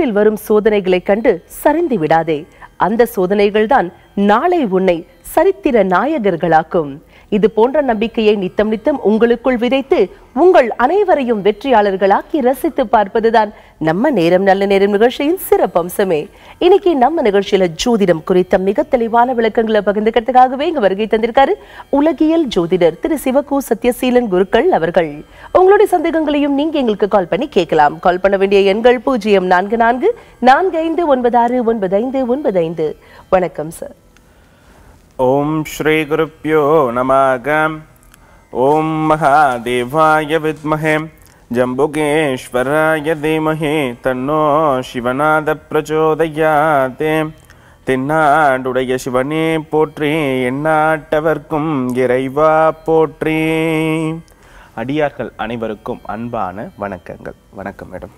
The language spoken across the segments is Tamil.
வாழ்வில் வரும் சோதனைகளை கண்டு சரிந்து விடாதே அந்த சோதனைகள்தான் நாளை உன்னை சரித்திர நாயகர்களாக்கும் இது போன்ற நம்பிக்கையை நித்தம் நித்தம் உங்களுக்குள் விதைத்து உங்கள் அனைவரையும் வெற்றியாளர்களாக்கி ரசித்து பார்ப்பதுதான் நம்ம நேரம் நல்ல நேரம் நிகழ்ச்சியின் சிறப்பம்சமே இன்னைக்கு நம்ம நிகழ்ச்சியில ஜோதிடம் குறித்த மிக தெளிவான விளக்கங்களை பகிர்ந்துக்கிறதுக்காகவே இங்க வருகை தந்திருக்காரு உலகியல் ஜோதிடர் திரு சிவகு சத்யசீலன் குருக்கள் அவர்கள் உங்களுடைய சந்தேகங்களையும் நீங்க எங்களுக்கு கால் பண்ணி கேட்கலாம் கால் பண்ண வேண்டிய எண்கள் பூஜ்ஜியம் நான்கு நான்கு நான்கு ஐந்து ஒன்பது ஆறு ஒன்பது ஐந்து ஒன்பது ஐந்து வணக்கம் சார் ஓம் ஸ்ரீ குருப்பியோ நமாக ஓம் மகாதேவாய வித்மஹே ஜம்புகேஸ்வராய தீமஹே தன்னோ சிவநாத பிரச்சோதயாதே தென்னாடுடைய சிவனே போற்றி எண்ணாட்டவர்க்கும் இறைவா போற்றி அடியார்கள் அனைவருக்கும் அன்பான வணக்கங்கள் வணக்கம் மேடம்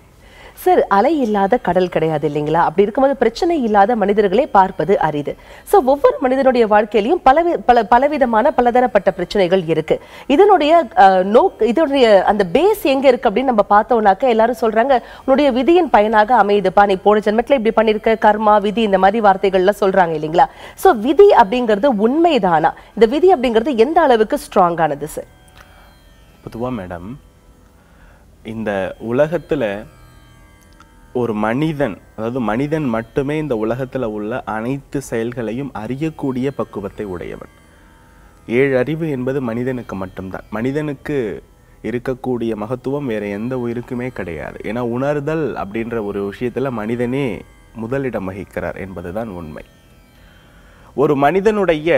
சார் அலை இல்லாத கடல் கிடையாது இல்லைங்களா அப்படி இருக்கும்போது பிரச்சனை இல்லாத மனிதர்களே பார்ப்பது அரிது ஸோ ஒவ்வொரு மனிதனுடைய வாழ்க்கையிலையும் பல பல பலவிதமான பலதரப்பட்ட பிரச்சனைகள் இருக்கு இதனுடைய நோக் இதனுடைய அந்த பேஸ் எங்க இருக்கு அப்படின்னு நம்ம பார்த்தோம்னாக்க எல்லாரும் சொல்றாங்க உன்னுடைய விதியின் பயனாக அமையுதுப்பா நீ போன ஜென்மத்தில் இப்படி பண்ணிருக்க கர்மா விதி இந்த மாதிரி வார்த்தைகள்லாம் சொல்றாங்க இல்லைங்களா ஸோ விதி அப்படிங்கிறது உண்மைதானா இந்த விதி அப்படிங்கிறது எந்த அளவுக்கு ஸ்ட்ராங்கானது சார் பொதுவாக மேடம் இந்த உலகத்தில் ஒரு மனிதன் அதாவது மனிதன் மட்டுமே இந்த உலகத்தில் உள்ள அனைத்து செயல்களையும் அறியக்கூடிய பக்குவத்தை உடையவன் ஏழு அறிவு என்பது மனிதனுக்கு மட்டும்தான் மனிதனுக்கு இருக்கக்கூடிய மகத்துவம் வேறு எந்த உயிருக்குமே கிடையாது ஏன்னா உணர்தல் அப்படின்ற ஒரு விஷயத்தில் மனிதனே முதலிடம் வகிக்கிறார் என்பதுதான் உண்மை ஒரு மனிதனுடைய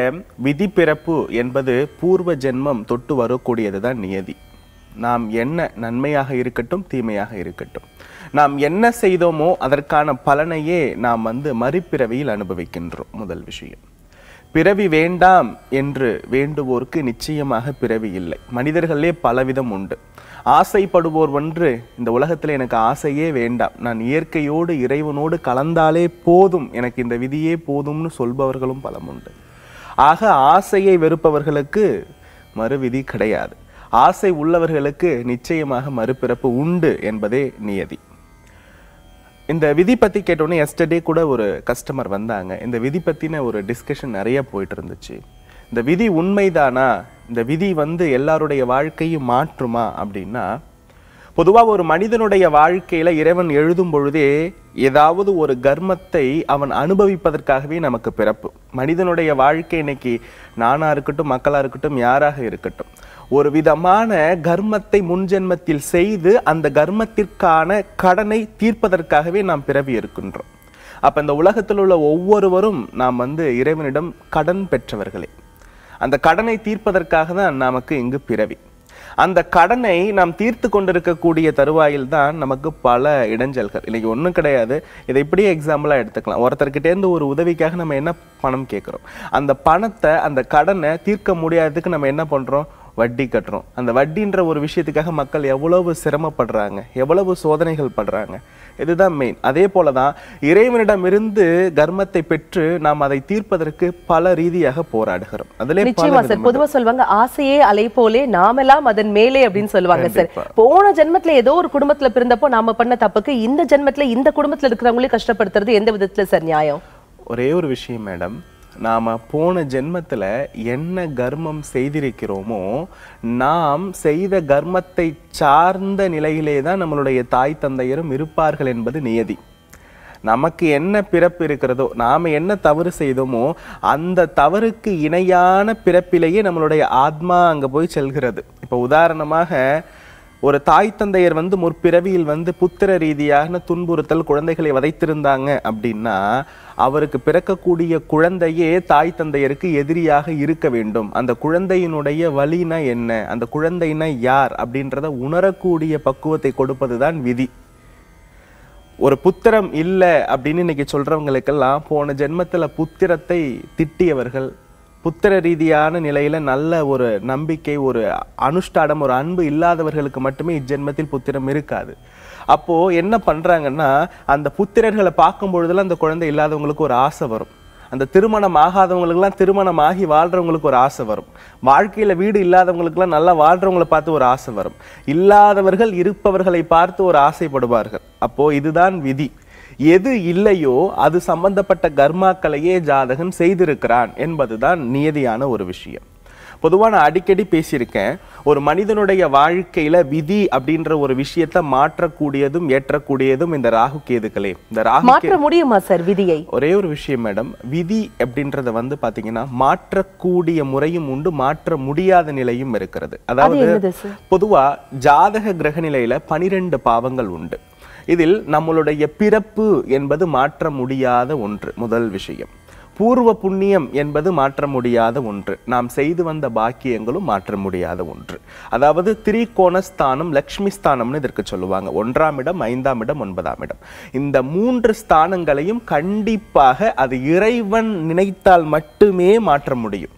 விதிப்பிறப்பு என்பது பூர்வ ஜென்மம் தொட்டு வரக்கூடியது தான் நியதி நாம் என்ன நன்மையாக இருக்கட்டும் தீமையாக இருக்கட்டும் நாம் என்ன செய்தோமோ அதற்கான பலனையே நாம் வந்து மறுபிறவியில் அனுபவிக்கின்றோம் முதல் விஷயம் பிறவி வேண்டாம் என்று வேண்டுவோருக்கு நிச்சயமாக பிறவி இல்லை மனிதர்களே பலவிதம் உண்டு ஆசைப்படுவோர் ஒன்று இந்த உலகத்தில் எனக்கு ஆசையே வேண்டாம் நான் இயற்கையோடு இறைவனோடு கலந்தாலே போதும் எனக்கு இந்த விதியே போதும்னு சொல்பவர்களும் பலம் உண்டு ஆக ஆசையை வெறுப்பவர்களுக்கு மறுவிதி கிடையாது ஆசை உள்ளவர்களுக்கு நிச்சயமாக மறுபிறப்பு உண்டு என்பதே நியதி இந்த விதி பற்றி கேட்டோடனே எஸ்டர்டே கூட ஒரு கஸ்டமர் வந்தாங்க இந்த விதி பற்றின ஒரு டிஸ்கஷன் நிறைய போயிட்டு இருந்துச்சு இந்த விதி உண்மைதானா இந்த விதி வந்து எல்லாருடைய வாழ்க்கையும் மாற்றுமா அப்படின்னா பொதுவாக ஒரு மனிதனுடைய வாழ்க்கையில் இறைவன் எழுதும் பொழுதே ஏதாவது ஒரு கர்மத்தை அவன் அனுபவிப்பதற்காகவே நமக்கு பிறப்பு மனிதனுடைய வாழ்க்கை இன்னைக்கு நானா இருக்கட்டும் மக்களாக இருக்கட்டும் யாராக இருக்கட்டும் ஒரு விதமான கர்மத்தை முன்ஜென்மத்தில் செய்து அந்த கர்மத்திற்கான கடனை தீர்ப்பதற்காகவே நாம் பிறவி இருக்கின்றோம் அப்போ இந்த உலகத்தில் உள்ள ஒவ்வொருவரும் நாம் வந்து இறைவனிடம் கடன் பெற்றவர்களே அந்த கடனை தீர்ப்பதற்காக தான் நமக்கு இங்கு பிறவி அந்த கடனை நாம் தீர்த்து கொண்டிருக்கக்கூடிய தருவாயில் தான் நமக்கு பல இடைஞ்சல்கள் இன்னைக்கு ஒன்றும் கிடையாது இதை இப்படியே எக்ஸாம்பிளாக எடுத்துக்கலாம் ஒருத்தர்கிட்டேருந்து ஒரு உதவிக்காக நம்ம என்ன பணம் கேட்குறோம் அந்த பணத்தை அந்த கடனை தீர்க்க முடியாததுக்கு நம்ம என்ன பண்ணுறோம் வட்டி கட்டுறோம் அந்த வட்டின்ற ஒரு விஷயத்துக்காக மக்கள் எவ்வளவு சிரமப்படுறாங்க எவ்வளவு சோதனைகள் படுறாங்க இதுதான் மெயின் அதே போல தான் இறைவனிடமிருந்து கர்மத்தை பெற்று நாம் அதை தீர்ப்பதற்கு பல ரீதியாக போராடுகிறோம் அதிலே நிச்சயமா சார் பொதுவா சொல்லுவாங்க ஆசையே அலை போலே நாமெல்லாம் அதன் மேலே அப்படின்னு சொல்லுவாங்க சார் போன ஜென்மத்துல ஏதோ ஒரு குடும்பத்துல பிறந்தப்போ நாம பண்ண தப்புக்கு இந்த ஜென்மத்துல இந்த குடும்பத்துல இருக்கிறவங்களே கஷ்டப்படுத்துறது எந்த விதத்துல சார் நியாயம் ஒரே ஒரு விஷயம் மேடம் நாம் போன ஜென்மத்தில் என்ன கர்மம் செய்திருக்கிறோமோ நாம் செய்த கர்மத்தை சார்ந்த நிலையிலே தான் நம்மளுடைய தாய் தந்தையரும் இருப்பார்கள் என்பது நியதி நமக்கு என்ன பிறப்பு இருக்கிறதோ நாம் என்ன தவறு செய்தோமோ அந்த தவறுக்கு இணையான பிறப்பிலேயே நம்மளுடைய ஆத்மா அங்கே போய் செல்கிறது இப்போ உதாரணமாக ஒரு தாய் தந்தையர் வந்து முற்பிறவியில் வந்து புத்திர ரீதியாக துன்புறுத்தல் குழந்தைகளை வதைத்திருந்தாங்க அப்படின்னா அவருக்கு பிறக்கக்கூடிய குழந்தையே தாய் தந்தையருக்கு எதிரியாக இருக்க வேண்டும் அந்த குழந்தையினுடைய வழினா என்ன அந்த குழந்தைனா யார் அப்படின்றத உணரக்கூடிய பக்குவத்தை கொடுப்பது விதி ஒரு புத்திரம் இல்லை அப்படின்னு இன்னைக்கு சொல்றவங்களுக்கெல்லாம் போன ஜென்மத்தில் புத்திரத்தை திட்டியவர்கள் புத்திர ரீதியான நிலையில் நல்ல ஒரு நம்பிக்கை ஒரு அனுஷ்டானம் ஒரு அன்பு இல்லாதவர்களுக்கு மட்டுமே இஜென்மத்தில் புத்திரம் இருக்காது அப்போது என்ன பண்ணுறாங்கன்னா அந்த புத்திரர்களை பார்க்கும் பொழுதெல்லாம் அந்த குழந்தை இல்லாதவங்களுக்கு ஒரு ஆசை வரும் அந்த திருமணம் ஆகாதவங்களுக்குலாம் திருமணம் ஆகி வாழ்கிறவங்களுக்கு ஒரு ஆசை வரும் வாழ்க்கையில் வீடு இல்லாதவங்களுக்குலாம் நல்லா வாழ்கிறவங்களை பார்த்து ஒரு ஆசை வரும் இல்லாதவர்கள் இருப்பவர்களை பார்த்து ஒரு ஆசைப்படுவார்கள் அப்போது இதுதான் விதி எது இல்லையோ அது சம்பந்தப்பட்ட கர்மாக்களையே ஜாதகன் செய்திருக்கிறான் என்பதுதான் நியதியான ஒரு விஷயம் பொதுவாக நான் அடிக்கடி பேசியிருக்கேன் ஒரு மனிதனுடைய வாழ்க்கையில விதி அப்படின்ற ஒரு விஷயத்தை மாற்றக்கூடியதும் ஏற்றக்கூடியதும் இந்த ராகு கேதுக்களே இந்த ராகு மாற்ற முடியுமா சார் விதியை ஒரே ஒரு விஷயம் மேடம் விதி அப்படின்றத வந்து பாத்தீங்கன்னா மாற்றக்கூடிய முறையும் உண்டு மாற்ற முடியாத நிலையும் இருக்கிறது அதாவது பொதுவா ஜாதக கிரக நிலையில பனிரெண்டு பாவங்கள் உண்டு இதில் நம்மளுடைய பிறப்பு என்பது மாற்ற முடியாத ஒன்று முதல் விஷயம் பூர்வ புண்ணியம் என்பது மாற்ற முடியாத ஒன்று நாம் செய்து வந்த பாக்கியங்களும் மாற்ற முடியாத ஒன்று அதாவது திரிகோணஸ்தானம் லக்ஷ்மி ஸ்தானம்னு இதற்கு சொல்லுவாங்க ஒன்றாம் இடம் ஐந்தாம் இடம் ஒன்பதாம் இடம் இந்த மூன்று ஸ்தானங்களையும் கண்டிப்பாக அது இறைவன் நினைத்தால் மட்டுமே மாற்ற முடியும்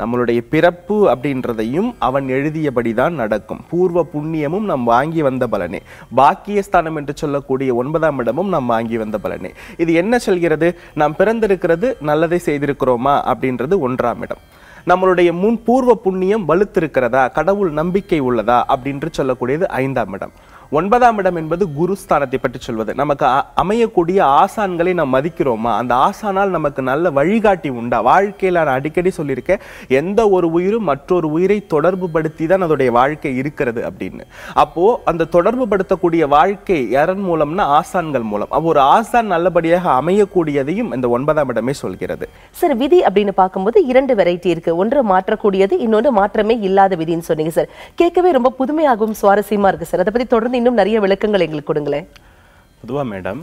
நம்மளுடைய பிறப்பு அப்படின்றதையும் அவன் எழுதியபடி தான் நடக்கும் பூர்வ புண்ணியமும் நாம் வாங்கி வந்த பலனே பாக்கியஸ்தானம் என்று சொல்லக்கூடிய ஒன்பதாம் இடமும் நாம் வாங்கி வந்த பலனே இது என்ன சொல்கிறது நாம் பிறந்திருக்கிறது நல்லதை செய்திருக்கிறோமா அப்படின்றது ஒன்றாம் இடம் நம்மளுடைய முன் பூர்வ புண்ணியம் வலுத்திருக்கிறதா கடவுள் நம்பிக்கை உள்ளதா அப்படின்று சொல்லக்கூடியது ஐந்தாம் இடம் ஒன்பதாம் இடம் என்பது குருஸ்தானத்தை பற்றி சொல்வது நமக்கு அமையக்கூடிய ஆசான்களை நாம் மதிக்கிறோமா அந்த ஆசானால் நமக்கு நல்ல வழிகாட்டி உண்டா வாழ்க்கையில் நான் அடிக்கடி சொல்லியிருக்கேன் எந்த ஒரு உயிரும் மற்றொரு உயிரை தொடர்பு படுத்தி தான் அதோடைய வாழ்க்கை இருக்கிறது அப்படின்னு அப்போ அந்த தொடர்பு படுத்தக்கூடிய வாழ்க்கை யாரன் மூலம்னா ஆசான்கள் மூலம் அப்போ ஒரு ஆசான் நல்லபடியாக அமையக்கூடியதையும் இந்த ஒன்பதாம் இடமே சொல்கிறது சார் விதி அப்படின்னு பார்க்கும்போது இரண்டு வெரைட்டி இருக்கு ஒன்று மாற்றக்கூடியது இன்னொன்று மாற்றமே இல்லாத விதின்னு சொன்னீங்க சார் கேட்கவே ரொம்ப புதுமையாகவும் சுவாரஸ்யமா இருக்கு சார் அதை பத்தி தொடர்ந்து இன்னும் நிறைய விளக்கங்கள் எங்களுக்கு கொடுங்களேன் பொதுவாக மேடம்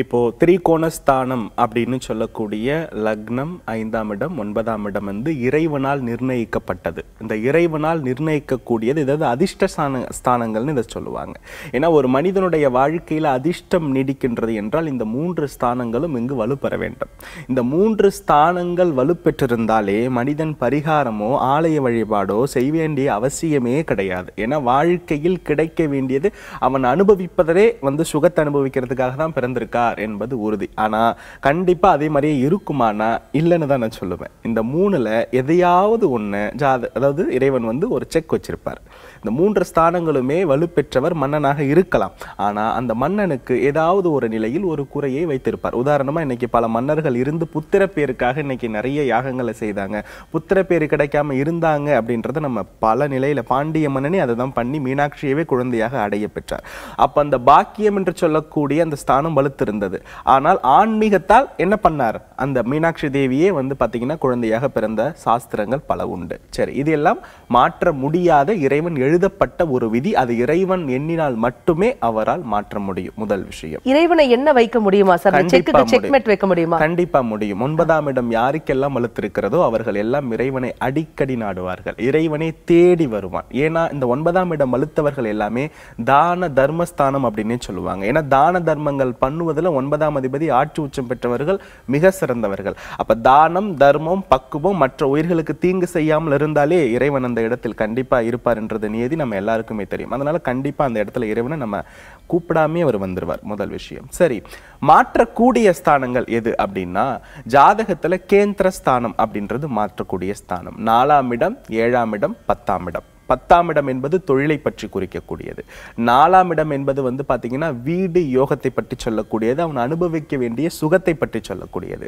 இப்போது திரிகோணஸ்தானம் அப்படின்னு சொல்லக்கூடிய லக்னம் ஐந்தாம் இடம் ஒன்பதாம் இடம் வந்து இறைவனால் நிர்ணயிக்கப்பட்டது இந்த இறைவனால் நிர்ணயிக்கக்கூடியது இதாவது அதிர்ஷ்ட ஸ்தானங்கள்னு இதை சொல்லுவாங்க ஏன்னா ஒரு மனிதனுடைய வாழ்க்கையில் அதிர்ஷ்டம் நீடிக்கின்றது என்றால் இந்த மூன்று ஸ்தானங்களும் இங்கு வலுப்பெற வேண்டும் இந்த மூன்று ஸ்தானங்கள் வலுப்பெற்றிருந்தாலே மனிதன் பரிகாரமோ ஆலய வழிபாடோ செய்ய வேண்டிய அவசியமே கிடையாது ஏன்னா வாழ்க்கையில் கிடைக்க வேண்டியது அவன் அனுபவிப்பதே வந்து சுகத்தை அனுபவிக்கிறதுக்காக தான் பிறந்திருக்கான் இருக்கார் என்பது உறுதி ஆனால் கண்டிப்பாக அதே மாதிரியே இருக்குமானா இல்லைன்னு தான் நான் சொல்லுவேன் இந்த மூணில் எதையாவது ஒன்று ஜாத அதாவது இறைவன் வந்து ஒரு செக் வச்சிருப்பார் இந்த மூன்று ஸ்தானங்களுமே வலுப்பெற்றவர் மன்னனாக இருக்கலாம் ஆனால் அந்த மன்னனுக்கு ஏதாவது ஒரு நிலையில் ஒரு குறையை வைத்திருப்பார் உதாரணமாக இன்னைக்கு பல மன்னர்கள் இருந்து புத்திர பேருக்காக இன்னைக்கு நிறைய யாகங்களை செய்தாங்க புத்திர பேர் கிடைக்காம இருந்தாங்க அப்படின்றத நம்ம பல நிலையில் பாண்டிய மன்னனே அதை தான் பண்ணி மீனாட்சியவே குழந்தையாக அடைய பெற்றார் அப்போ அந்த பாக்கியம் என்று சொல்லக்கூடிய அந்த ஸ்தானம் வலுத்திரு இருந்தது ஆனால் ஆன்மீகத்தால் என்ன பண்ணார் அந்த மீனாட்சி தேவியே வந்து பார்த்தீங்கன்னா குழந்தையாக பிறந்த சாஸ்திரங்கள் பல உண்டு சரி இது மாற்ற முடியாத இறைவன் எழுதப்பட்ட ஒரு விதி அது இறைவன் எண்ணினால் மட்டுமே அவரால் மாற்ற முடியும் முதல் விஷயம் இறைவனை என்ன வைக்க முடியுமா சார் வைக்க முடியுமா கண்டிப்பா முடியும் ஒன்பதாம் இடம் யாருக்கெல்லாம் வலுத்திருக்கிறதோ அவர்கள் எல்லாம் இறைவனை அடிக்கடி நாடுவார்கள் இறைவனை தேடி வருவான் ஏன்னா இந்த ஒன்பதாம் இடம் வலுத்தவர்கள் எல்லாமே தான தர்மஸ்தானம் அப்படின்னு சொல்லுவாங்க ஏன்னா தான தர்மங்கள் பண்ணுவது ஒன்பதுல ஒன்பதாம் அதிபதி ஆட்சி உச்சம் பெற்றவர்கள் மிக சிறந்தவர்கள் அப்ப தானம் தர்மம் பக்குவம் மற்ற உயிர்களுக்கு தீங்கு செய்யாமல் இருந்தாலே இறைவன் அந்த இடத்தில் கண்டிப்பா இருப்பார் என்றது நியதி நம்ம எல்லாருக்குமே தெரியும் அதனால கண்டிப்பா அந்த இடத்துல இறைவனை நம்ம கூப்பிடாமே அவர் வந்துருவார் முதல் விஷயம் சரி மாற்றக்கூடிய ஸ்தானங்கள் எது அப்படின்னா ஜாதகத்துல கேந்திர ஸ்தானம் அப்படின்றது மாற்றக்கூடிய ஸ்தானம் நாலாம் இடம் ஏழாம் இடம் பத்தாம் இடம் பத்தாம் இடம் என்பது தொழிலை பற்றி குறிக்கக்கூடியது நாலாம் இடம் என்பது வந்து பார்த்தீங்கன்னா வீடு யோகத்தை பற்றி சொல்லக்கூடியது அவன் அனுபவிக்க வேண்டிய சுகத்தை பற்றி சொல்லக்கூடியது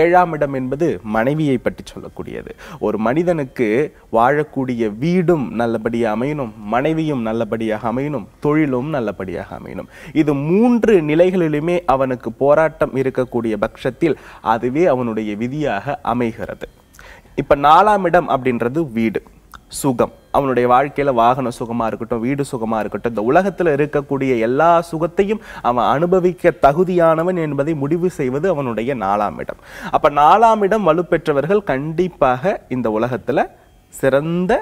ஏழாம் இடம் என்பது மனைவியை பற்றி சொல்லக்கூடியது ஒரு மனிதனுக்கு வாழக்கூடிய வீடும் நல்லபடியாக அமையணும் மனைவியும் நல்லபடியாக அமையணும் தொழிலும் நல்லபடியாக அமையணும் இது மூன்று நிலைகளிலுமே அவனுக்கு போராட்டம் இருக்கக்கூடிய பட்சத்தில் அதுவே அவனுடைய விதியாக அமைகிறது இப்போ நாலாம் இடம் அப்படின்றது வீடு சுகம் அவனுடைய வாழ்க்கையில் வாகன சுகமாக இருக்கட்டும் வீடு சுகமாக இருக்கட்டும் இந்த உலகத்தில் இருக்கக்கூடிய எல்லா சுகத்தையும் அவன் அனுபவிக்க தகுதியானவன் என்பதை முடிவு செய்வது அவனுடைய நாலாம் இடம் அப்போ நாலாம் இடம் வலுப்பெற்றவர்கள் கண்டிப்பாக இந்த உலகத்தில் சிறந்த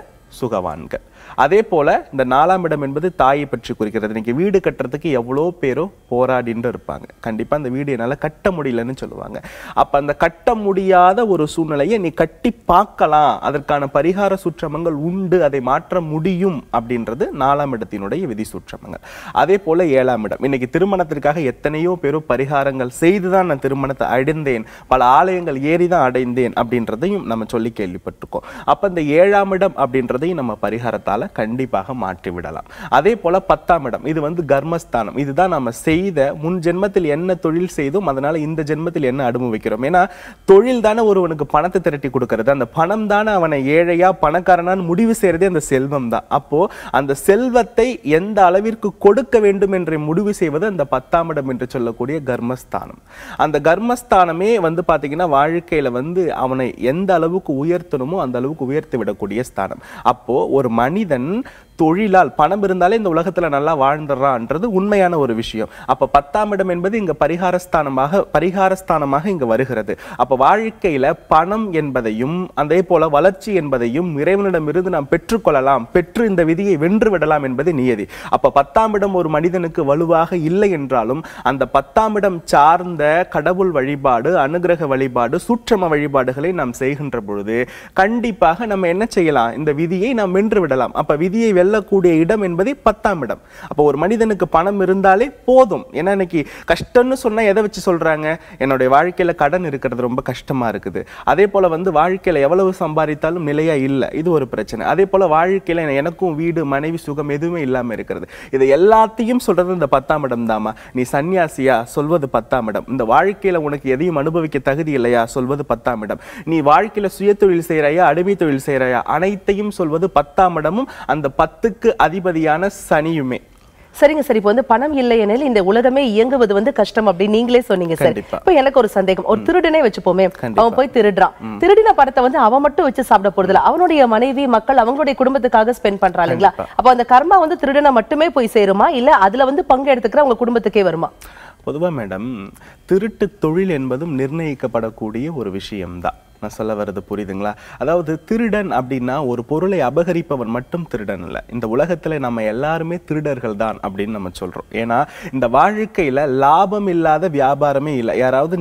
சுகவான்கள் அதே போல இந்த நாலாம் இடம் என்பது தாயை பற்றி குறிக்கிறது இன்னைக்கு வீடு கட்டுறதுக்கு எவ்வளோ பேரோ போராடின்னு இருப்பாங்க கண்டிப்பாக அந்த வீடு என்னால் கட்ட முடியலன்னு சொல்லுவாங்க அப்போ அந்த கட்ட முடியாத ஒரு சூழ்நிலையை நீ கட்டி பார்க்கலாம் அதற்கான பரிகார சுற்றமங்கள் உண்டு அதை மாற்ற முடியும் அப்படின்றது நாலாம் இடத்தினுடைய விதி சுற்றமங்கள் அதே போல ஏழாம் இடம் இன்னைக்கு திருமணத்திற்காக எத்தனையோ பேரோ பரிகாரங்கள் செய்து தான் நான் திருமணத்தை அடைந்தேன் பல ஆலயங்கள் ஏறி தான் அடைந்தேன் அப்படின்றதையும் நம்ம சொல்லி கேள்விப்பட்டிருக்கோம் அப்போ இந்த ஏழாம் இடம் அப்படின்றதையும் நம்ம பரிகாரத்தால் பலத்தால் கண்டிப்பாக விடலாம் அதே போல பத்தாம் இடம் இது வந்து கர்மஸ்தானம் இதுதான் நம்ம செய்த முன் ஜென்மத்தில் என்ன தொழில் செய்தோம் அதனால இந்த ஜென்மத்தில் என்ன அனுபவிக்கிறோம் ஏன்னா தொழில் தானே ஒருவனுக்கு பணத்தை திரட்டி கொடுக்கறது அந்த பணம் தானே அவனை ஏழையா பணக்காரனான்னு முடிவு செய்யறதே அந்த செல்வம் தான் அப்போ அந்த செல்வத்தை எந்த அளவிற்கு கொடுக்க வேண்டும் என்று முடிவு செய்வது அந்த பத்தாம் இடம் என்று சொல்லக்கூடிய கர்மஸ்தானம் அந்த கர்மஸ்தானமே வந்து பாத்தீங்கன்னா வாழ்க்கையில வந்து அவனை எந்த அளவுக்கு உயர்த்தணுமோ அந்த அளவுக்கு உயர்த்தி விடக்கூடிய ஸ்தானம் அப்போ ஒரு மனித Then. தொழிலால் பணம் இருந்தாலே இந்த உலகத்தில் நல்லா வாழ்ந்துடுறான்றது உண்மையான ஒரு விஷயம் அப்போ பத்தாம் இடம் என்பது இங்கே பரிகாரஸ்தானமாக பரிகாரஸ்தானமாக இங்கே வருகிறது அப்போ வாழ்க்கையில் பணம் என்பதையும் அதே போல வளர்ச்சி என்பதையும் இறைவனிடமிருந்து நாம் பெற்றுக்கொள்ளலாம் பெற்று இந்த விதியை வென்று விடலாம் என்பது நியதி அப்போ பத்தாம் இடம் ஒரு மனிதனுக்கு வலுவாக இல்லை என்றாலும் அந்த பத்தாம் இடம் சார்ந்த கடவுள் வழிபாடு அனுகிரக வழிபாடு சூற்றம வழிபாடுகளை நாம் செய்கின்ற பொழுது கண்டிப்பாக நம்ம என்ன செய்யலாம் இந்த விதியை நாம் வென்று விடலாம் அப்போ விதியை செல்லக்கூடிய இடம் என்பது பத்தாம் இடம் அப்போ ஒரு மனிதனுக்கு பணம் இருந்தாலே போதும் ஏன்னா இன்னைக்கு கஷ்டம்னு சொன்னால் எதை வச்சு சொல்கிறாங்க என்னுடைய வாழ்க்கையில் கடன் இருக்கிறது ரொம்ப கஷ்டமாக இருக்குது அதே போல் வந்து வாழ்க்கையில் எவ்வளவு சம்பாதித்தாலும் நிலையாக இல்லை இது ஒரு பிரச்சனை அதே போல் வாழ்க்கையில் எனக்கும் வீடு மனைவி சுகம் எதுவுமே இல்லாமல் இருக்கிறது இதை எல்லாத்தையும் சொல்கிறது இந்த பத்தாம் இடம் தாமா நீ சன்னியாசியா சொல்வது பத்தாம் இடம் இந்த வாழ்க்கையில் உனக்கு எதையும் அனுபவிக்க தகுதி இல்லையா சொல்வது பத்தாம் இடம் நீ வாழ்க்கையில் சுய தொழில் செய்கிறாயா அடிமை தொழில் செய்கிறாயா அனைத்தையும் சொல்வது பத்தாம் இடமும் அந்த பத்து சத்துக்கு அதிபதியான சனியுமே சரிங்க சார் இப்போ வந்து பணம் இல்லை எனில் இந்த உலகமே இயங்குவது வந்து கஷ்டம் அப்படின்னு நீங்களே சொன்னீங்க சார் இப்போ எனக்கு ஒரு சந்தேகம் ஒரு திருடனே வச்சுப்போமே அவன் போய் திருடுறான் திருடின படத்தை வந்து அவன் மட்டும் வச்சு சாப்பிட போறதில்ல அவனுடைய மனைவி மக்கள் அவங்களுடைய குடும்பத்துக்காக ஸ்பெண்ட் பண்றா இல்லைங்களா அப்போ அந்த கர்மா வந்து திருடனை மட்டுமே போய் சேருமா இல்ல அதுல வந்து பங்கு எடுத்துக்கிற அவங்க குடும்பத்துக்கே வருமா பொதுவாக மேடம் திருட்டு தொழில் என்பதும் நிர்ணயிக்கப்படக்கூடிய ஒரு விஷயம்தான் நான் சொல்ல வர்றது புரியுதுங்களா அதாவது திருடன் அப்படின்னா ஒரு பொருளை அபகரிப்பவன் மட்டும் திருடன் இல்லை இந்த உலகத்தில் நம்ம எல்லாருமே திருடர்கள் தான் அப்படின்னு நம்ம சொல்கிறோம் ஏன்னா இந்த வாழ்க்கையில் லாபம் இல்லாத வியாபாரமே இல்லை யாராவது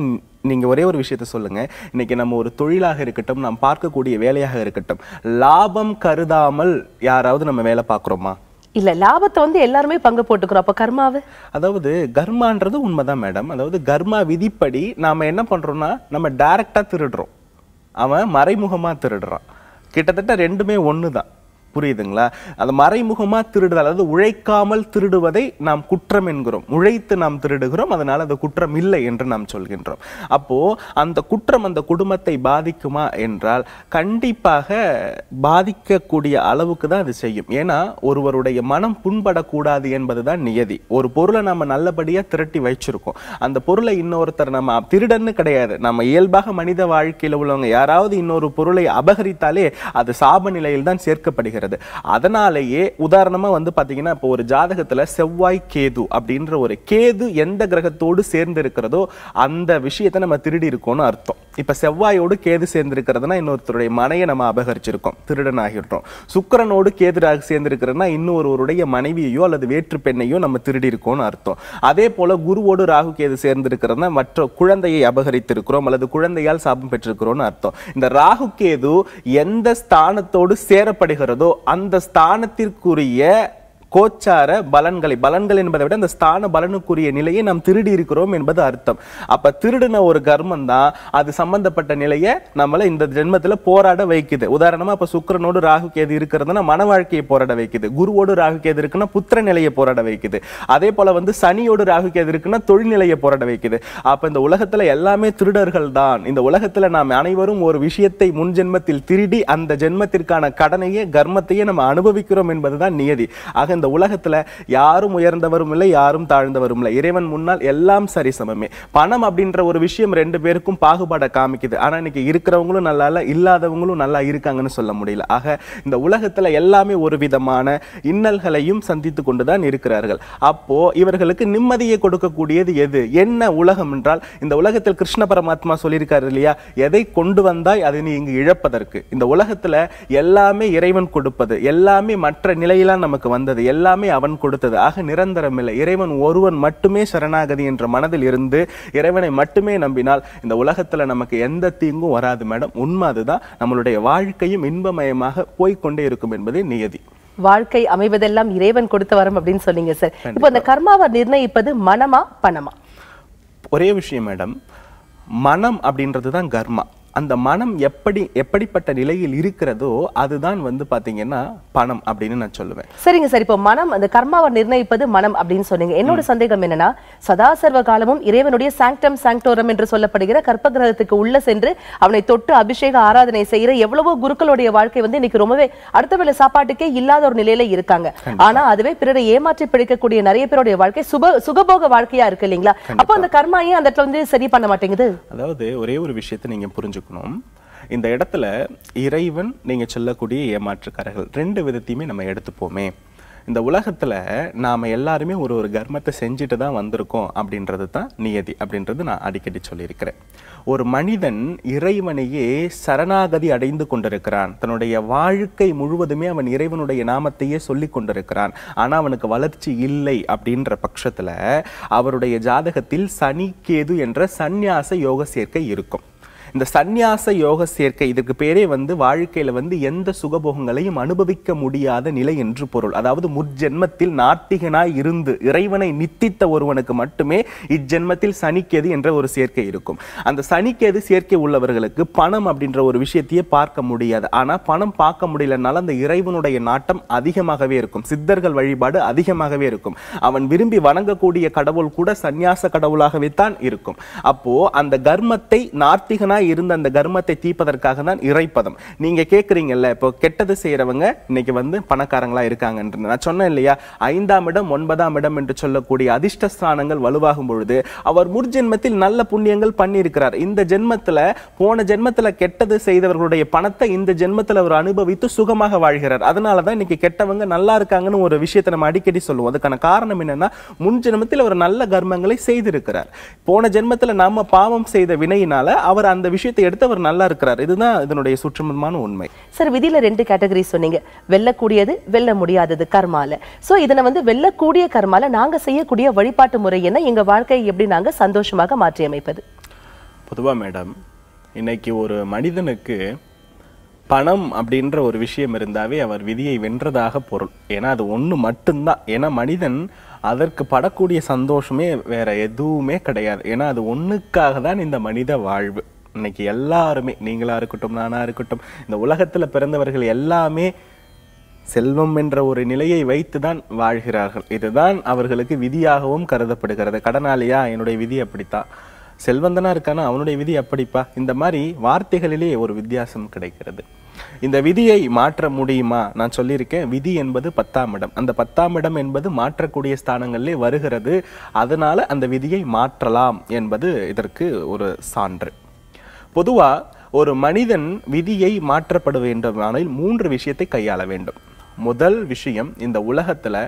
நீங்கள் ஒரே ஒரு விஷயத்த சொல்லுங்கள் இன்றைக்கி நம்ம ஒரு தொழிலாக இருக்கட்டும் நாம் பார்க்கக்கூடிய வேலையாக இருக்கட்டும் லாபம் கருதாமல் யாராவது நம்ம வேலை பார்க்குறோமா இல்ல லாபத்தை வந்து எல்லாருமே பங்கு போட்டுக்கிறோம் அப்ப கர்மாவு அதாவது கர்மான்றது உண்மைதான் மேடம் அதாவது கர்மா விதிப்படி நாம என்ன பண்றோம்னா நம்ம டைரக்டா திருடுறோம் அவன் மறைமுகமாக திருடுறான் கிட்டத்தட்ட ரெண்டுமே ஒன்று தான் புரியுதுங்களா அது மறைமுகமாக திருடுதல் அதாவது உழைக்காமல் திருடுவதை நாம் குற்றம் என்கிறோம் உழைத்து நாம் திருடுகிறோம் அதனால் அது குற்றம் இல்லை என்று நாம் சொல்கின்றோம் அப்போது அந்த குற்றம் அந்த குடும்பத்தை பாதிக்குமா என்றால் கண்டிப்பாக பாதிக்கக்கூடிய அளவுக்கு தான் அது செய்யும் ஏன்னா ஒருவருடைய மனம் புண்படக்கூடாது என்பது தான் நியதி ஒரு பொருளை நம்ம நல்லபடியாக திரட்டி வச்சிருக்கோம் அந்த பொருளை இன்னொருத்தர் நம்ம திருடன்னு கிடையாது நம்ம இயல்பாக மனித வாழ்க்கையில் உள்ளவங்க யாராவது இன்னொரு பொருளை அபகரித்தாலே அது சாப நிலையில் தான் சேர்க்கப்படுகிறது ஆகிறது அதனாலேயே உதாரணமாக வந்து பார்த்தீங்கன்னா இப்போ ஒரு ஜாதகத்தில் செவ்வாய் கேது அப்படின்ற ஒரு கேது எந்த கிரகத்தோடு சேர்ந்து இருக்கிறதோ அந்த விஷயத்தை நம்ம திருடி இருக்கோம்னு அர்த்தம் இப்போ செவ்வாயோடு கேது சேர்ந்திருக்கிறதுனா இன்னொருத்தருடைய மனையை நம்ம அபகரிச்சிருக்கோம் திருடன் ஆகிடுறோம் சுக்கரனோடு கேதுராக சேர்ந்திருக்கிறதுனா இன்னொருவருடைய மனைவியையோ அல்லது வேற்று பெண்ணையோ நம்ம திருடி இருக்கோம்னு அர்த்தம் அதே போல குருவோடு ராகு கேது சேர்ந்திருக்கிறதுனா மற்ற குழந்தையை அபகரித்திருக்கிறோம் அல்லது குழந்தையால் சாபம் பெற்றிருக்கிறோம்னு அர்த்தம் இந்த ராகு கேது எந்த ஸ்தானத்தோடு சேரப்படுகிறதோ அந்த ஸ்தானத்திற்குரிய கோச்சார பலன்களை பலன்கள் என்பதை விட அந்த ஸ்தான பலனுக்குரிய நிலையை நாம் திருடி இருக்கிறோம் என்பது அர்த்தம் அப்ப திருடின ஒரு கர்மம் தான் அது சம்பந்தப்பட்ட நிலையை நம்மள இந்த ஜென்மத்தில் போராட வைக்குது உதாரணமா இப்ப சுக்கரனோடு ராகு கேது இருக்கிறதுனா மன வாழ்க்கையை போராட வைக்குது குருவோடு ராகு கேது இருக்குன்னா புத்திர நிலையை போராட வைக்குது அதே போல வந்து சனியோடு ராகு கேது இருக்குன்னா தொழில்நிலையை போராட வைக்குது அப்ப இந்த உலகத்துல எல்லாமே திருடர்கள் தான் இந்த உலகத்துல நாம் அனைவரும் ஒரு விஷயத்தை முன் ஜென்மத்தில் திருடி அந்த ஜென்மத்திற்கான கடனையே கர்மத்தையே நம்ம அனுபவிக்கிறோம் என்பதுதான் நியதி ஆக இந்த உலகத்தில் யாரும் உயர்ந்தவரும் இல்லை யாரும் தாழ்ந்தவரும் இல்லை இறைவன் முன்னால் எல்லாம் சரி சமமே பணம் அப்படின்ற ஒரு விஷயம் ரெண்டு பேருக்கும் பாகுபாடை காமிக்குது ஆனால் இன்னைக்கு இருக்கிறவங்களும் நல்லா இல்லை இல்லாதவங்களும் நல்லா இருக்காங்கன்னு சொல்ல முடியல ஆக இந்த உலகத்தில் எல்லாமே ஒரு விதமான இன்னல்களையும் சந்தித்து கொண்டு தான் இருக்கிறார்கள் அப்போ இவர்களுக்கு நிம்மதியை கொடுக்கக்கூடியது எது என்ன உலகம் என்றால் இந்த உலகத்தில் கிருஷ்ண பரமாத்மா சொல்லியிருக்காரு இல்லையா எதை கொண்டு வந்தாய் அதை நீ இங்கு இழப்பதற்கு இந்த உலகத்தில் எல்லாமே இறைவன் கொடுப்பது எல்லாமே மற்ற நிலையிலாம் நமக்கு வந்தது எல்லாமே அவன் கொடுத்தது ஆக நிரந்தரம் இல்லை இறைவன் ஒருவன் மட்டுமே சரணாகதி என்ற மனதில் இருந்து இறைவனை மட்டுமே நம்பினால் இந்த உலகத்தில் நமக்கு எந்த தீங்கும் வராது மேடம் உண்மை அதுதான் நம்மளுடைய வாழ்க்கையும் இன்பமயமாக போய்கொண்டே இருக்கும் என்பதே நியதி வாழ்க்கை அமைவதெல்லாம் இறைவன் கொடுத்து வரும் அப்படின்னு சொன்னீங்க சார் இப்போ அந்த கர்மாவை நிர்ணயிப்பது மனமா பணமா ஒரே விஷயம் மேடம் மனம் அப்படின்றது தான் கர்மா அந்த மனம் எப்படி எப்படிப்பட்ட நிலையில் இருக்கிறதோ அதுதான் வந்து பாத்தீங்கன்னா பணம் அப்படின்னு நான் சொல்லுவேன் சரிங்க சார் இப்போ மனம் அந்த கர்மாவை நிர்ணயிப்பது மனம் அப்படின்னு சொன்னீங்க என்னோட சந்தேகம் என்னன்னா சதாசர்வ காலமும் இறைவனுடைய சாங்டம் சாங்டோரம் என்று சொல்லப்படுகிற கற்ப கிரகத்துக்கு உள்ள சென்று அவனை தொட்டு அபிஷேக ஆராதனை செய்யற எவ்வளவோ குருக்களுடைய வாழ்க்கை வந்து இன்னைக்கு ரொம்பவே அடுத்த வேலை சாப்பாட்டுக்கே இல்லாத ஒரு நிலையில இருக்காங்க ஆனா அதுவே பிறரை ஏமாற்றி பிடிக்கக்கூடிய நிறைய பேருடைய வாழ்க்கை சுப சுகபோக வாழ்க்கையா இருக்கு இல்லைங்களா அப்போ அந்த கர்மாயே அந்த இடத்துல வந்து சரி பண்ண மாட்டேங்குது அதாவது ஒரே ஒரு விஷயத்தை நீங்க புரிஞ்சுக்கணும் எடுத்துக்கணும் இந்த இடத்துல இறைவன் நீங்கள் சொல்லக்கூடிய ஏமாற்றுக்காரர்கள் ரெண்டு விதத்தையுமே நம்ம எடுத்துப்போமே இந்த உலகத்தில் நாம் எல்லாருமே ஒரு ஒரு கர்மத்தை செஞ்சுட்டு தான் வந்திருக்கோம் அப்படின்றது தான் நியதி அப்படின்றது நான் அடிக்கடி சொல்லியிருக்கிறேன் ஒரு மனிதன் இறைவனையே சரணாகதி அடைந்து கொண்டிருக்கிறான் தன்னுடைய வாழ்க்கை முழுவதுமே அவன் இறைவனுடைய நாமத்தையே சொல்லி கொண்டிருக்கிறான் ஆனால் அவனுக்கு வளர்ச்சி இல்லை அப்படின்ற பட்சத்தில் அவருடைய ஜாதகத்தில் சனி கேது என்ற சந்நியாச யோக சேர்க்கை இருக்கும் இந்த சந்நியாச யோக சேர்க்கை இதற்கு பேரே வந்து வாழ்க்கையில் வந்து எந்த சுகபோகங்களையும் அனுபவிக்க முடியாத நிலை என்று பொருள் அதாவது முற்ஜென்மத்தில் நாத்திகனாய் இருந்து இறைவனை நித்தித்த ஒருவனுக்கு மட்டுமே இஜென்மத்தில் சனிக்கேது என்ற ஒரு சேர்க்கை இருக்கும் அந்த சனிக்கேது சேர்க்கை உள்ளவர்களுக்கு பணம் அப்படின்ற ஒரு விஷயத்தையே பார்க்க முடியாது ஆனால் பணம் பார்க்க முடியலனால அந்த இறைவனுடைய நாட்டம் அதிகமாகவே இருக்கும் சித்தர்கள் வழிபாடு அதிகமாகவே இருக்கும் அவன் விரும்பி வணங்கக்கூடிய கடவுள் கூட சந்நியாச கடவுளாகவே தான் இருக்கும் அப்போ அந்த கர்மத்தை நாத்திகனாய் தானாக இருந்த அந்த கர்மத்தை தீப்பதற்காக தான் இறைப்பதம் நீங்க கேட்குறீங்கல்ல இப்போ கெட்டது செய்யறவங்க இன்னைக்கு வந்து பணக்காரங்களாக இருக்காங்கன்ற நான் சொன்னேன் இல்லையா ஐந்தாம் இடம் ஒன்பதாம் இடம் என்று சொல்லக்கூடிய அதிர்ஷ்டஸ்தானங்கள் வலுவாகும் பொழுது அவர் முற்ஜென்மத்தில் நல்ல புண்ணியங்கள் பண்ணியிருக்கிறார் இந்த ஜென்மத்தில் போன ஜென்மத்தில் கெட்டது செய்தவர்களுடைய பணத்தை இந்த ஜென்மத்தில் அவர் அனுபவித்து சுகமாக வாழ்கிறார் அதனால தான் இன்னைக்கு கெட்டவங்க நல்லா இருக்காங்கன்னு ஒரு விஷயத்தை நம்ம அடிக்கடி சொல்லுவோம் அதுக்கான காரணம் என்னன்னா முன் ஜென்மத்தில் அவர் நல்ல கர்மங்களை செய்திருக்கிறார் போன ஜென்மத்தில் நம்ம பாவம் செய்த வினையினால அவர் அந்த அந்த விஷயத்தை எடுத்தவர் நல்லா இருக்கிறார் இதுதான் இதனுடைய சுற்றுமதமான உண்மை சார் விதியில ரெண்டு கேட்டகரி சொன்னீங்க வெல்லக்கூடியது வெல்ல முடியாதது கர்மால ஸோ இதனை வந்து வெல்லக்கூடிய கர்மால நாங்க செய்யக்கூடிய வழிபாட்டு முறை என்ன எங்க வாழ்க்கையை எப்படி நாங்க சந்தோஷமாக மாற்றி அமைப்பது பொதுவா மேடம் இன்னைக்கு ஒரு மனிதனுக்கு பணம் அப்படின்ற ஒரு விஷயம் இருந்தாவே அவர் விதியை வென்றதாக பொருள் ஏன்னா அது ஒன்று மட்டும்தான் ஏன்னா மனிதன் அதற்கு படக்கூடிய சந்தோஷமே வேற எதுவுமே கிடையாது ஏன்னா அது ஒன்றுக்காக தான் இந்த மனித வாழ்வு இன்னைக்கு எல்லாருமே நீங்களாக இருக்கட்டும் நானாக இருக்கட்டும் இந்த உலகத்தில் பிறந்தவர்கள் எல்லாமே செல்வம் என்ற ஒரு நிலையை வைத்து தான் வாழ்கிறார்கள் இதுதான் அவர்களுக்கு விதியாகவும் கருதப்படுகிறது கடனாளியா என்னுடைய விதி அப்படித்தான் செல்வந்தனா இருக்கானா அவனுடைய விதி அப்படிப்பா இந்த மாதிரி வார்த்தைகளிலே ஒரு வித்தியாசம் கிடைக்கிறது இந்த விதியை மாற்ற முடியுமா நான் சொல்லியிருக்கேன் விதி என்பது பத்தாம் இடம் அந்த பத்தாம் இடம் என்பது மாற்றக்கூடிய ஸ்தானங்களிலே வருகிறது அதனால அந்த விதியை மாற்றலாம் என்பது இதற்கு ஒரு சான்று பொதுவாக ஒரு மனிதன் விதியை மாற்றப்பட வேண்டுமானால் மூன்று விஷயத்தை கையாள வேண்டும் முதல் விஷயம் இந்த உலகத்தில்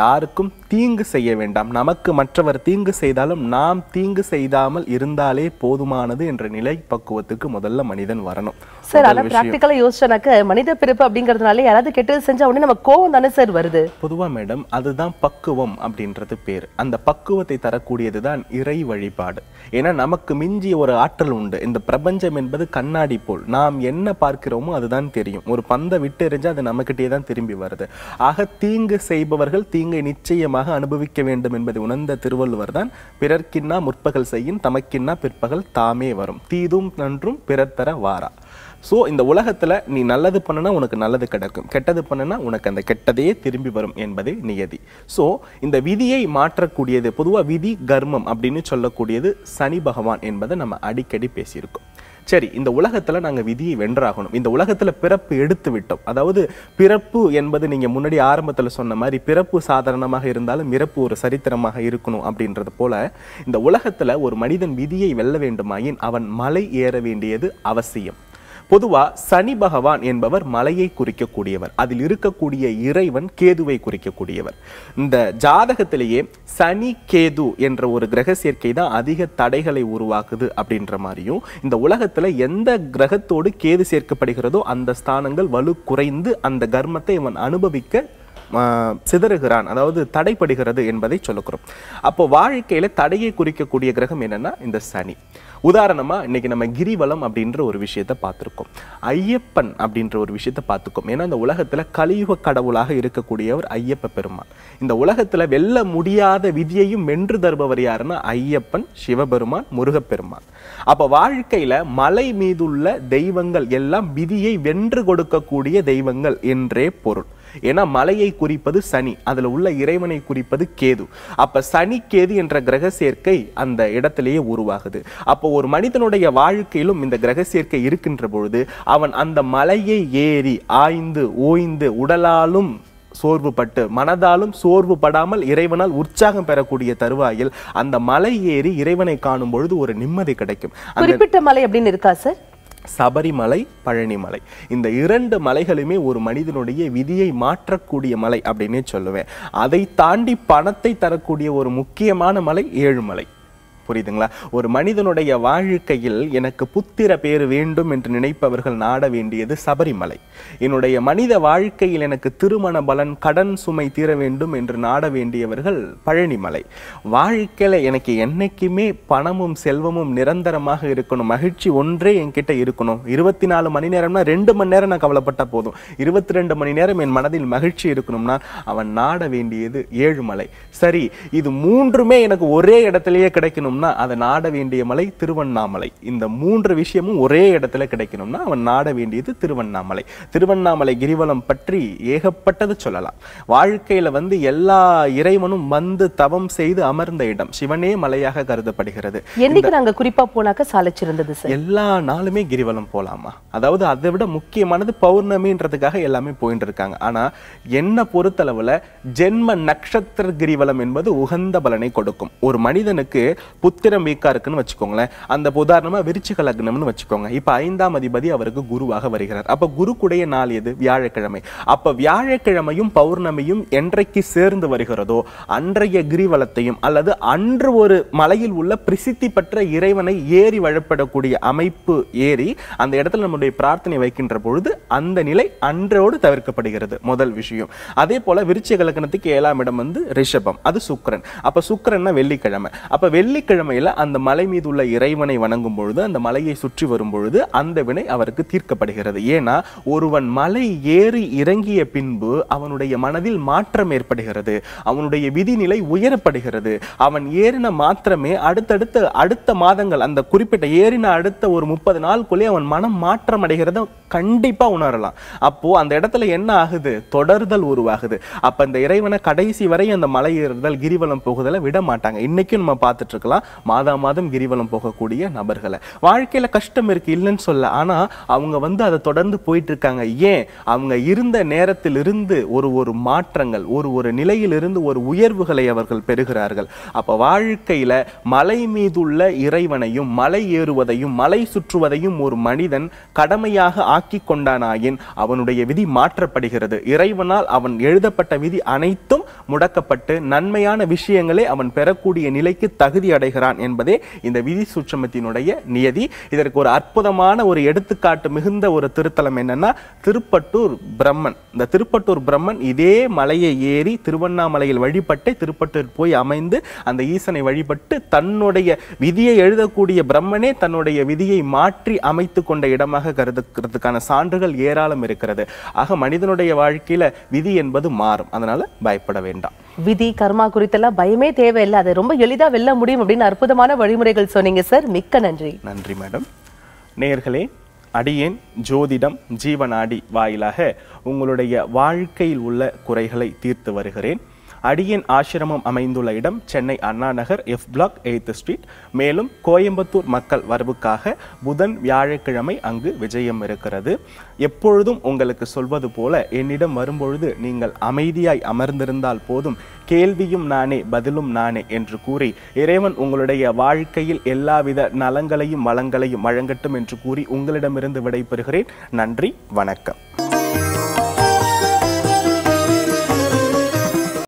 யாருக்கும் தீங்கு செய்ய வேண்டாம் நமக்கு மற்றவர் தீங்கு செய்தாலும் நாம் தீங்கு செய்தாமல் இருந்தாலே போதுமானது என்ற நிலை பக்குவத்துக்கு முதல்ல மனிதன் வரணும் சார் ஆனால் பிராக்டிக்கலா யோசிச்சனாக்க மனித பிறப்பு அப்படிங்கறதுனால யாராவது கெட்டது செஞ்ச உடனே நம்ம கோவம் தானே சார் வருது பொதுவா மேடம் அதுதான் பக்குவம் அப்படின்றது பேர் அந்த பக்குவத்தை தரக்கூடியது தான் இறை வழிபாடு ஏன்னா நமக்கு மிஞ்சிய ஒரு ஆற்றல் உண்டு இந்த பிரபஞ்சம் என்பது கண்ணாடி போல் நாம் என்ன பார்க்கிறோமோ அதுதான் தெரியும் ஒரு பந்தை விட்டு எறிஞ்சா அது நம்மக்கிட்டே தான் திரும்பி வருது ஆக தீங்கு செய்பவர்கள் தீங்கு தீங்கை நிச்சயமாக அனுபவிக்க வேண்டும் என்பதை உணர்ந்த திருவள்ளுவர் தான் பிறர்க்கின்னா முற்பகல் செய்யும் தமக்கின்னா பிற்பகல் தாமே வரும் தீதும் நன்றும் பிறர் தர வாரா ஸோ இந்த உலகத்தில் நீ நல்லது பண்ணுனா உனக்கு நல்லது கிடைக்கும் கெட்டது பண்ணுனா உனக்கு அந்த கெட்டதையே திரும்பி வரும் என்பது நியதி ஸோ இந்த விதியை மாற்றக்கூடியது பொதுவாக விதி கர்மம் அப்படின்னு சொல்லக்கூடியது சனி பகவான் என்பதை நம்ம அடிக்கடி பேசியிருக்கோம் சரி இந்த உலகத்தில் நாங்கள் விதியை வென்றாகணும் இந்த உலகத்தில் பிறப்பு எடுத்து விட்டோம் அதாவது பிறப்பு என்பது நீங்கள் முன்னாடி ஆரம்பத்தில் சொன்ன மாதிரி பிறப்பு சாதாரணமாக இருந்தாலும் இறப்பு ஒரு சரித்திரமாக இருக்கணும் அப்படின்றது போல இந்த உலகத்தில் ஒரு மனிதன் விதியை வெல்ல வேண்டுமாயின் அவன் மலை ஏற வேண்டியது அவசியம் பொதுவா சனி பகவான் என்பவர் மலையை குறிக்கக்கூடியவர் அதில் இருக்கக்கூடிய இறைவன் கேதுவை குறிக்கக்கூடியவர் இந்த ஜாதகத்திலேயே சனி கேது என்ற ஒரு கிரக சேர்க்கை தான் அதிக தடைகளை உருவாக்குது அப்படின்ற மாதிரியும் இந்த உலகத்துல எந்த கிரகத்தோடு கேது சேர்க்கப்படுகிறதோ அந்த ஸ்தானங்கள் வலு குறைந்து அந்த கர்மத்தை இவன் அனுபவிக்க சிதறுகிறான் அதாவது தடைப்படுகிறது என்பதை சொல்லுகிறோம் அப்போ வாழ்க்கையில தடையை குறிக்கக்கூடிய கிரகம் என்னன்னா இந்த சனி உதாரணமாக இன்றைக்கி நம்ம கிரிவலம் அப்படின்ற ஒரு விஷயத்தை பார்த்துருக்கோம் ஐயப்பன் அப்படின்ற ஒரு விஷயத்தை பார்த்துக்கோம் ஏன்னா இந்த உலகத்தில் கலியுக கடவுளாக இருக்கக்கூடியவர் ஐயப்ப பெருமான் இந்த உலகத்தில் வெல்ல முடியாத விதியையும் வென்று தருபவர் யாருன்னா ஐயப்பன் சிவபெருமான் முருகப்பெருமான் அப்போ வாழ்க்கையில் மலை மீதுள்ள தெய்வங்கள் எல்லாம் விதியை வென்று கொடுக்கக்கூடிய தெய்வங்கள் என்றே பொருள் ஏன்னா மலையை குறிப்பது சனி அதில் உள்ள இறைவனை குறிப்பது கேது அப்போ சனி கேது என்ற கிரக சேர்க்கை அந்த இடத்திலேயே உருவாகுது அப்போ ஒரு மனிதனுடைய வாழ்க்கையிலும் இந்த கிரக சேர்க்கை இருக்கின்ற பொழுது அவன் அந்த மலையை ஏறி ஆய்ந்து ஓய்ந்து உடலாலும் சோர்வுபட்டு மனதாலும் சோர்வு படாமல் இறைவனால் உற்சாகம் பெறக்கூடிய தருவாயில் அந்த மலை ஏறி இறைவனை காணும் பொழுது ஒரு நிம்மதி கிடைக்கும் குறிப்பிட்ட மலை அப்படின்னு இருக்கா சார் சபரிமலை பழனிமலை இந்த இரண்டு மலைகளுமே ஒரு மனிதனுடைய விதியை மாற்றக்கூடிய மலை அப்படின்னே சொல்லுவேன் அதை தாண்டி பணத்தை தரக்கூடிய ஒரு முக்கியமான மலை ஏழுமலை புரியுதுங்களா ஒரு மனிதனுடைய வாழ்க்கையில் எனக்கு புத்திர பேர் வேண்டும் என்று நினைப்பவர்கள் நாட வேண்டியது சபரிமலை என்னுடைய மனித வாழ்க்கையில் எனக்கு திருமண பலன் கடன் சுமை தீர வேண்டும் என்று நாட வேண்டியவர்கள் பழனிமலை வாழ்க்கையில் எனக்கு என்னைக்குமே பணமும் செல்வமும் நிரந்தரமாக இருக்கணும் மகிழ்ச்சி ஒன்றே என்கிட்ட இருக்கணும் இருபத்தி நாலு மணி நேரம்னா ரெண்டு மணி நேரம் நான் கவலைப்பட்ட போதும் இருபத்தி ரெண்டு மணி நேரம் என் மனதில் மகிழ்ச்சி இருக்கணும்னா அவன் நாட வேண்டியது ஏழுமலை சரி இது மூன்றுமே எனக்கு ஒரே இடத்துலயே கிடைக்கணும் கிடைக்கணும்னா அதை நாட வேண்டிய மலை திருவண்ணாமலை இந்த மூன்று விஷயமும் ஒரே இடத்துல கிடைக்கணும்னா அவன் நாட வேண்டியது திருவண்ணாமலை திருவண்ணாமலை கிரிவலம் பற்றி ஏகப்பட்டது சொல்லலாம் வாழ்க்கையில் வந்து எல்லா இறைவனும் வந்து தவம் செய்து அமர்ந்த இடம் சிவனே மலையாக கருதப்படுகிறது குறிப்பா போனாக்க சாலைச்சிருந்தது எல்லா நாளுமே கிரிவலம் போலாமா அதாவது அதை விட முக்கியமானது பௌர்ணமின்றதுக்காக எல்லாமே போயிட்டு இருக்காங்க ஆனா என்ன பொறுத்தளவுல ஜென்ம நட்சத்திர கிரிவலம் என்பது உகந்த பலனை கொடுக்கும் ஒரு மனிதனுக்கு புத்திரம் வீக்கா இருக்குன்னு வச்சுக்கோங்களேன் அந்த உதாரணமாக விருச்சிக லக்னம்னு வச்சுக்கோங்க இப்போ ஐந்தாம் அதிபதி அவருக்கு குருவாக வருகிறார் அப்போ குருக்குடைய நாள் எது வியாழக்கிழமை அப்போ வியாழக்கிழமையும் பௌர்ணமியும் என்றைக்கு சேர்ந்து வருகிறதோ அன்றைய கிரிவலத்தையும் அல்லது அன்று ஒரு மலையில் உள்ள பிரசித்தி பெற்ற இறைவனை ஏறி வழப்படக்கூடிய அமைப்பு ஏறி அந்த இடத்துல நம்முடைய பிரார்த்தனை வைக்கின்ற பொழுது அந்த நிலை அன்றோடு தவிர்க்கப்படுகிறது முதல் விஷயம் அதே போல விருச்சிக லக்னத்துக்கு ஏழாம் இடம் வந்து ரிஷபம் அது சுக்கரன் அப்போ சுக்கரன்னா வெள்ளிக்கிழமை அப்போ வெள்ளிக்கிழமை வெள்ளிக்கிழமையில் அந்த மலை மீது உள்ள இறைவனை வணங்கும் பொழுது அந்த மலையை சுற்றி வரும் பொழுது அந்த வினை அவருக்கு தீர்க்கப்படுகிறது ஏன்னா ஒருவன் மலை ஏறி இறங்கிய பின்பு அவனுடைய மனதில் மாற்றம் ஏற்படுகிறது அவனுடைய விதிநிலை உயரப்படுகிறது அவன் ஏறின மாத்திரமே அடுத்தடுத்த அடுத்த மாதங்கள் அந்த குறிப்பிட்ட ஏறின அடுத்த ஒரு முப்பது நாளுக்குள்ளே அவன் மனம் மாற்றம் அடைகிறத கண்டிப்பாக உணரலாம் அப்போது அந்த இடத்துல என்ன ஆகுது தொடர்தல் உருவாகுது அப்போ அந்த இறைவனை கடைசி வரை அந்த மலை ஏறுதல் கிரிவலம் போகுதலை விட மாட்டாங்க இன்றைக்கும் நம்ம பார்த்துட்டு இருக்கலாம் மாதா மாதம் கிரிவலம் போகக்கூடிய நபர்களை வாழ்க்கையில் கஷ்டம் இருக்கு இல்லைன்னு சொல்ல ஆனால் அவங்க வந்து அதை தொடர்ந்து போயிட்டு இருக்காங்க ஏன் அவங்க இருந்த நேரத்திலிருந்து ஒரு ஒரு மாற்றங்கள் ஒரு ஒரு நிலையிலிருந்து ஒரு உயர்வுகளை அவர்கள் பெறுகிறார்கள் அப்போ வாழ்க்கையில் மலை மீதுள்ள இறைவனையும் மலை ஏறுவதையும் மலை சுற்றுவதையும் ஒரு மனிதன் கடமையாக ஆக்கி கொண்டானாயின் அவனுடைய விதி மாற்றப்படுகிறது இறைவனால் அவன் எழுதப்பட்ட விதி அனைத்தும் முடக்கப்பட்டு நன்மையான விஷயங்களை அவன் பெறக்கூடிய நிலைக்கு தகுதி அடை செய்கிறான் என்பதே இந்த விதி சூட்சமத்தினுடைய நியதி இதற்கு ஒரு அற்புதமான ஒரு எடுத்துக்காட்டு மிகுந்த ஒரு திருத்தலம் என்னன்னா திருப்பட்டூர் பிரம்மன் இந்த திருப்பட்டூர் பிரம்மன் இதே மலையை ஏறி திருவண்ணாமலையில் வழிபட்டு திருப்பட்டூர் போய் அமைந்து அந்த ஈசனை வழிபட்டு தன்னுடைய விதியை எழுதக்கூடிய பிரம்மனே தன்னுடைய விதியை மாற்றி அமைத்து கொண்ட இடமாக கருதுக்கிறதுக்கான சான்றுகள் ஏராளம் இருக்கிறது ஆக மனிதனுடைய வாழ்க்கையில் விதி என்பது மாறும் அதனால் பயப்பட வேண்டாம் விதி கர்மா குறித்தெல்லாம் பயமே தேவையில்லை அதை ரொம்ப எளிதாக வெல்ல முடியும் அப்படின்னு அற்புதமான வழிமுறைகள் சொன்னீங்க சார் மிக்க நன்றி நன்றி மேடம் நேர்களே அடியேன் ஜோதிடம் ஜீவனாடி வாயிலாக உங்களுடைய வாழ்க்கையில் உள்ள குறைகளை தீர்த்து வருகிறேன் அடியின் ஆசிரமம் அமைந்துள்ள இடம் Chennai Anna Nagar F block eighth street மேலும் கோயம்புத்தூர் மக்கள் வரவுக்காக புதன் வியாழக்கிழமை அங்கு விஜயம் இருக்கிறது எப்பொழுதும் உங்களுக்கு சொல்வது போல என்னிடம் வரும்பொழுது நீங்கள் அமைதியாய் அமர்ந்திருந்தால் போதும் கேள்வியும் நானே பதிலும் நானே என்று கூறி இறைவன் உங்களுடைய வாழ்க்கையில் எல்லாவித நலங்களையும் வளங்களையும் வழங்கட்டும் என்று கூறி உங்களிடமிருந்து விடைபெறுகிறேன் நன்றி வணக்கம்